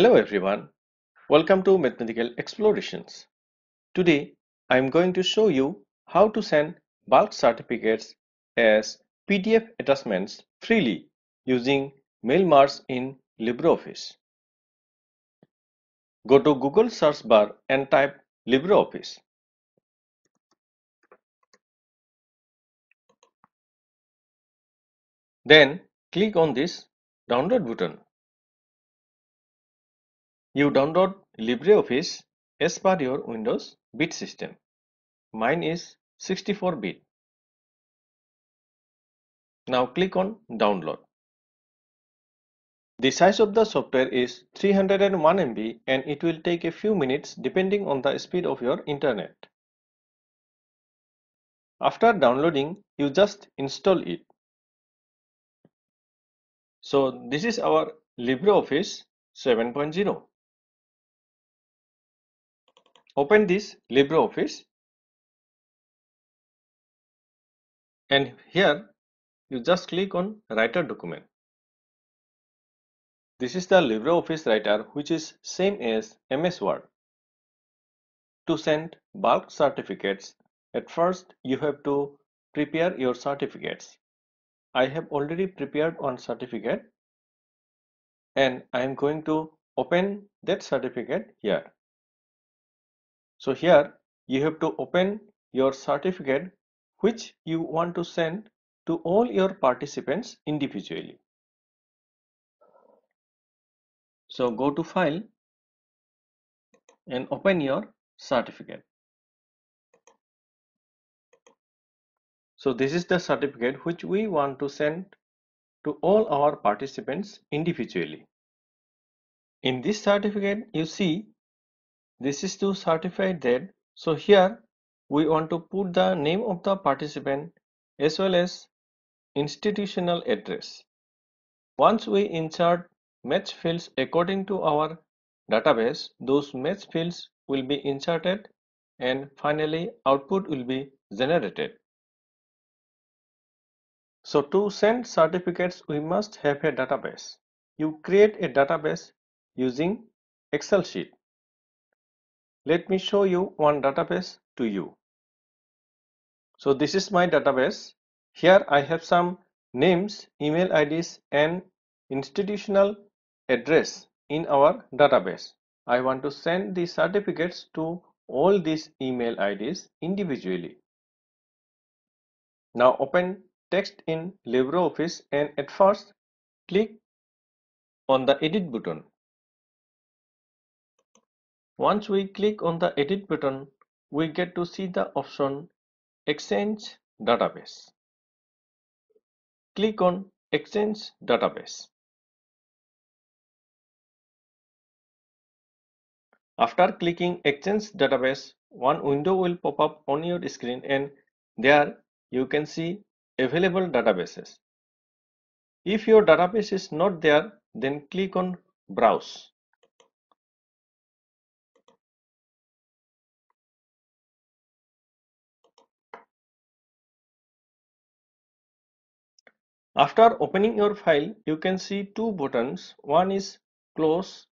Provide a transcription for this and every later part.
Hello everyone, welcome to Mathematical Explorations. Today I am going to show you how to send bulk certificates as PDF attachments freely using MailMars in LibreOffice. Go to Google search bar and type LibreOffice. Then click on this download button. You download LibreOffice as per your Windows bit system. Mine is 64 bit. Now click on download. The size of the software is 301 MB and it will take a few minutes depending on the speed of your internet. After downloading, you just install it. So this is our LibreOffice 7.0. Open this LibreOffice and here you just click on writer document. This is the LibreOffice writer which is same as MS Word. To send bulk certificates, at first you have to prepare your certificates. I have already prepared one certificate and I am going to open that certificate here. So here you have to open your certificate which you want to send to all your participants individually. So go to file and open your certificate. So this is the certificate which we want to send to all our participants individually. In this certificate, you see this is to certify that. So here we want to put the name of the participant as well as institutional address. Once we insert match fields according to our database, those match fields will be inserted and finally output will be generated. So to send certificates, we must have a database. You create a database using Excel sheet. Let me show you one database to you. So this is my database. Here I have some names, email IDs and institutional address in our database. I want to send the certificates to all these email IDs individually. Now open text in LibreOffice and at first click on the edit button. Once we click on the edit button, we get to see the option Exchange Database. Click on Exchange Database. After clicking Exchange Database, one window will pop up on your screen and there you can see available databases. If your database is not there, then click on Browse. After opening your file, you can see two buttons. One is close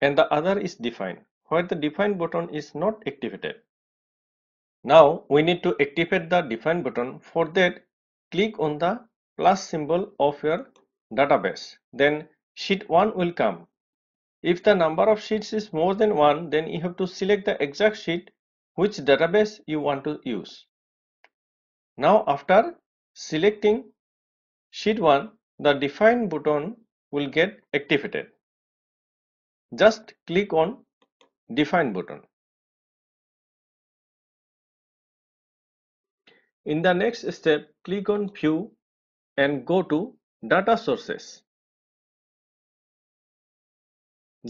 and the other is define, where the define button is not activated. Now we need to activate the define button. For that, click on the plus symbol of your database. Then sheet 1 will come. If the number of sheets is more than 1, then you have to select the exact sheet which database you want to use. Now after selecting sheet 1 the define button will get activated just click on define button in the next step click on view and go to data sources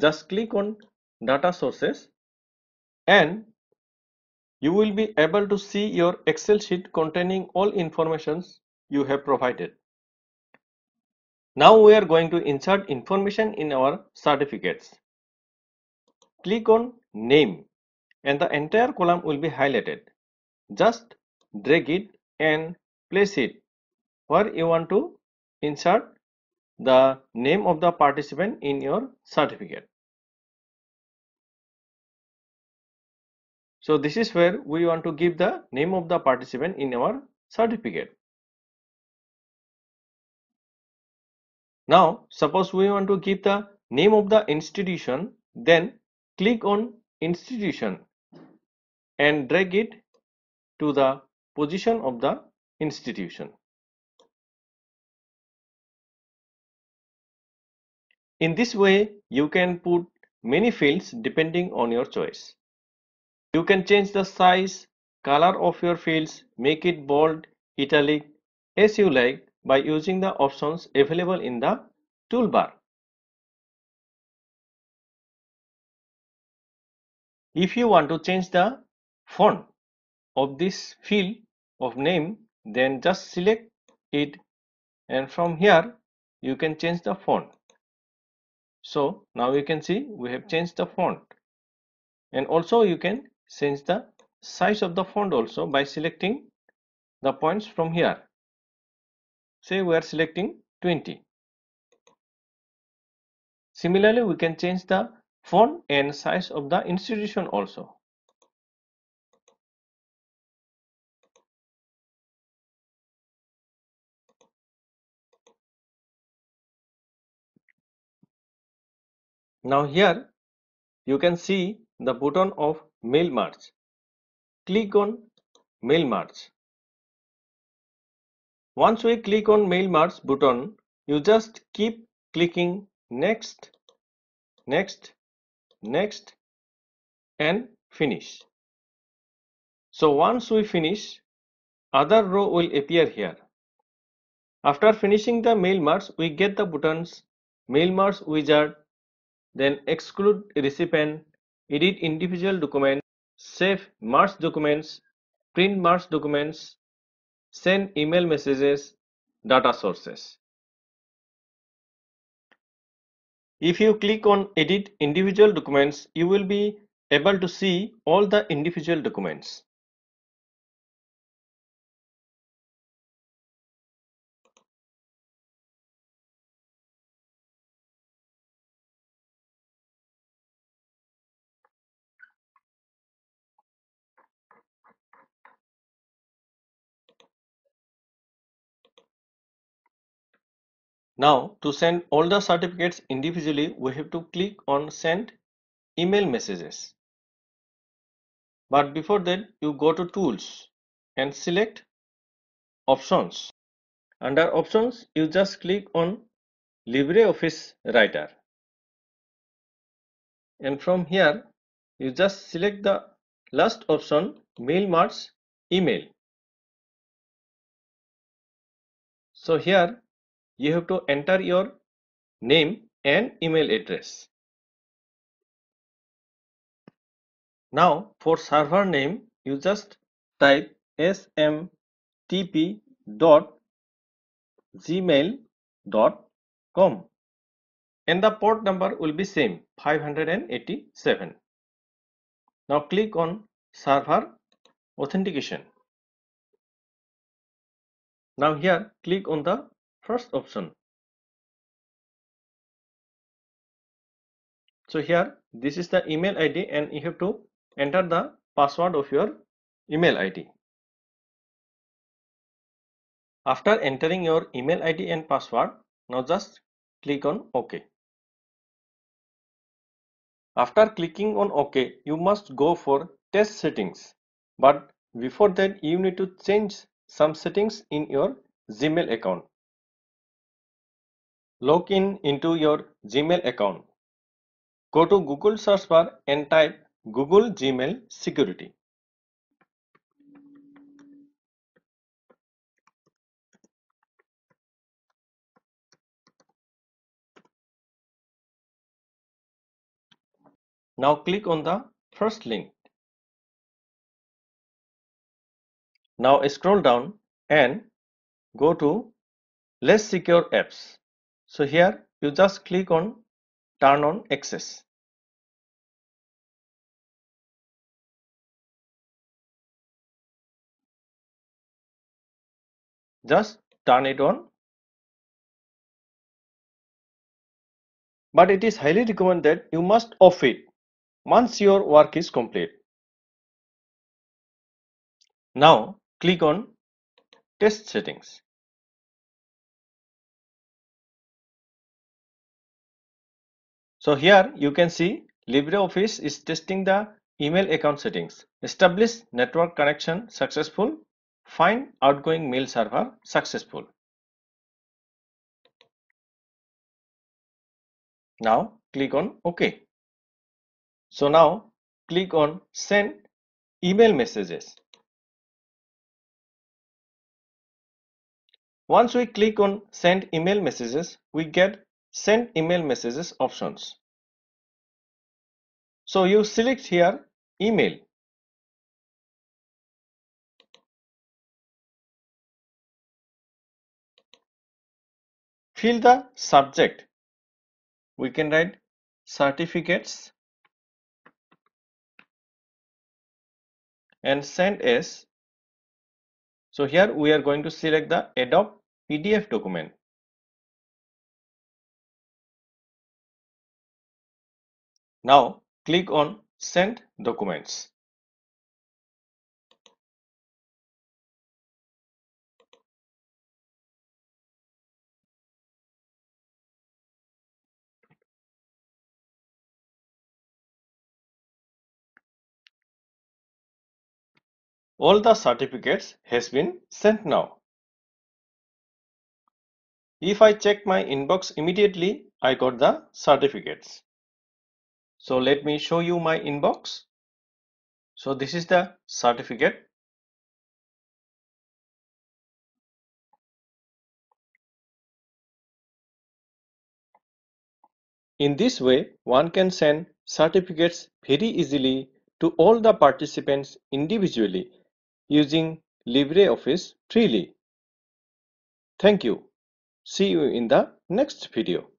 just click on data sources and you will be able to see your excel sheet containing all informations you have provided now we are going to insert information in our certificates. Click on name and the entire column will be highlighted. Just drag it and place it where you want to insert the name of the participant in your certificate. So this is where we want to give the name of the participant in our certificate. Now suppose we want to give the name of the institution then click on institution and drag it to the position of the institution. In this way you can put many fields depending on your choice. You can change the size, color of your fields, make it bold, italic as you like by using the options available in the toolbar. If you want to change the font of this field of name, then just select it and from here you can change the font. So now you can see we have changed the font and also you can change the size of the font also by selecting the points from here say we are selecting 20 similarly we can change the font and size of the institution also now here you can see the button of mail merge click on mail merge once we click on Mail Merge button, you just keep clicking next, next, next and finish. So once we finish, other row will appear here. After finishing the Mail Merge, we get the buttons Mail Merge wizard, then exclude recipient, edit individual document, save merge documents, print merge documents, Send email messages, data sources. If you click on edit individual documents, you will be able to see all the individual documents. Now to send all the certificates individually we have to click on send email messages. But before that you go to tools and select options. Under options you just click on LibreOffice writer and from here you just select the last option mail merge email. So here you have to enter your name and email address. Now for server name you just type smtp dot gmail dot com and the port number will be same 587. Now click on server authentication. Now here click on the first option so here this is the email id and you have to enter the password of your email id after entering your email id and password now just click on ok after clicking on ok you must go for test settings but before that you need to change some settings in your gmail account Log in into your Gmail account. Go to Google search bar and type Google Gmail Security. Now click on the first link. Now scroll down and go to Less Secure Apps so here you just click on turn on access just turn it on but it is highly recommended you must off it once your work is complete now click on test settings So here you can see LibreOffice is testing the email account settings. Establish network connection successful. Find outgoing mail server successful. Now click on OK. So now click on send email messages. Once we click on send email messages, we get send email messages options. So you select here email. Fill the subject. We can write certificates and send as. So here we are going to select the Adobe PDF document. Now click on Send Documents. All the certificates has been sent now. If I check my inbox immediately, I got the certificates. So let me show you my inbox. So this is the certificate. In this way, one can send certificates very easily to all the participants individually using LibreOffice freely. Thank you. See you in the next video.